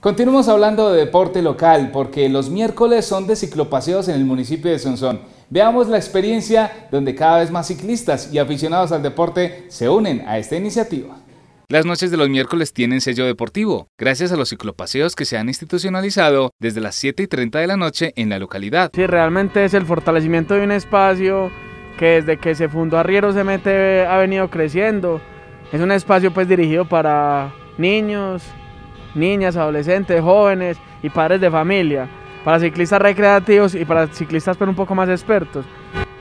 Continuamos hablando de deporte local porque los miércoles son de ciclopaseos en el municipio de Sonsón. Veamos la experiencia donde cada vez más ciclistas y aficionados al deporte se unen a esta iniciativa. Las noches de los miércoles tienen sello deportivo, gracias a los ciclopaseos que se han institucionalizado desde las 7 y 30 de la noche en la localidad. Sí, realmente es el fortalecimiento de un espacio que desde que se fundó Arriero mete ha venido creciendo. Es un espacio pues dirigido para niños, niñas, adolescentes, jóvenes y padres de familia, para ciclistas recreativos y para ciclistas pero un poco más expertos.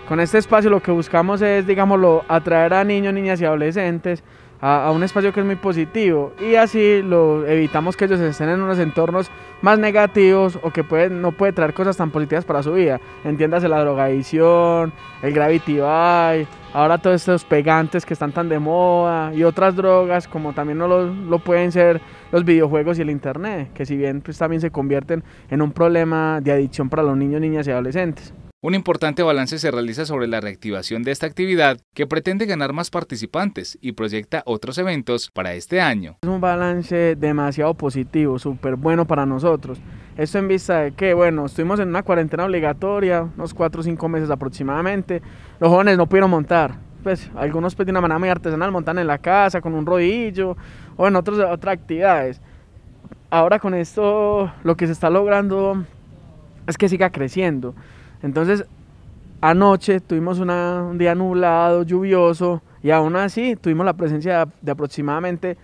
Con este espacio lo que buscamos es, digámoslo, atraer a niños, niñas y adolescentes a, un espacio que es muy positivo y así lo evitamos que ellos estén en unos entornos más negativos o que pueden, no puede traer cosas tan positivas para su vida. Entiéndase la drogadicción, el gravity by, ahora todos estos pegantes que están tan de moda y otras drogas como también no lo, lo pueden ser los videojuegos y el internet, que si bien pues, también se convierten en un problema de adicción para los niños, niñas y adolescentes. Un importante balance se realiza sobre la reactivación de esta actividad que pretende ganar más participantes y proyecta otros eventos para este año. Es un balance demasiado positivo, súper bueno para nosotros. Esto en vista de que, bueno, estuvimos en una cuarentena obligatoria, unos 4 o 5 meses aproximadamente. Los jóvenes no pudieron montar. Pues algunos pues, de una manera muy artesanal montan en la casa con un rodillo o en otras otras actividades. Ahora con esto lo que se está logrando es que siga creciendo. Entonces, anoche tuvimos un día nublado, lluvioso, y aún así tuvimos la presencia de, aproximadamente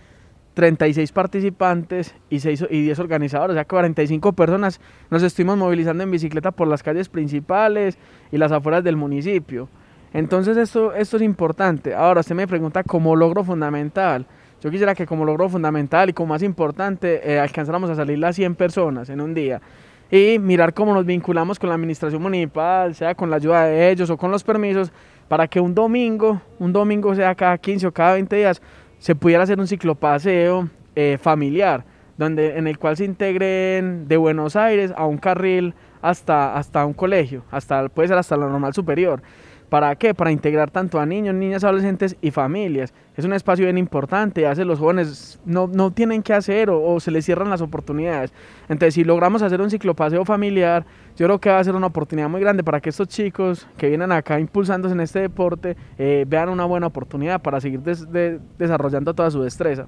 36 participantes y, 10 organizadores, o sea 45 personas nos estuvimos movilizando en bicicleta por las calles principales y las afueras del municipio. Entonces esto, es importante. Ahora usted me pregunta cómo logro fundamental. Yo quisiera que como logro fundamental y como más importante eh, alcanzáramos a salir las 100 personas en un día y mirar cómo nos vinculamos con la administración municipal, sea con la ayuda de ellos o con los permisos, para que un domingo, un domingo sea cada 15 o cada 20 días, se pudiera hacer un ciclopaseo eh, familiar, donde, en el cual se integren de Buenos Aires a un carril hasta, hasta un colegio, hasta, puede ser hasta la normal superior. ¿Para qué? Para integrar tanto a niños, niñas, adolescentes y familias. Es un espacio bien importante, hace los jóvenes no, no tienen que hacer o, se les cierran las oportunidades. Entonces, si logramos hacer un ciclopaseo familiar, yo creo que va a ser una oportunidad muy grande para que estos chicos que vienen acá impulsándose en este deporte eh, vean una buena oportunidad para seguir desarrollando toda su destreza.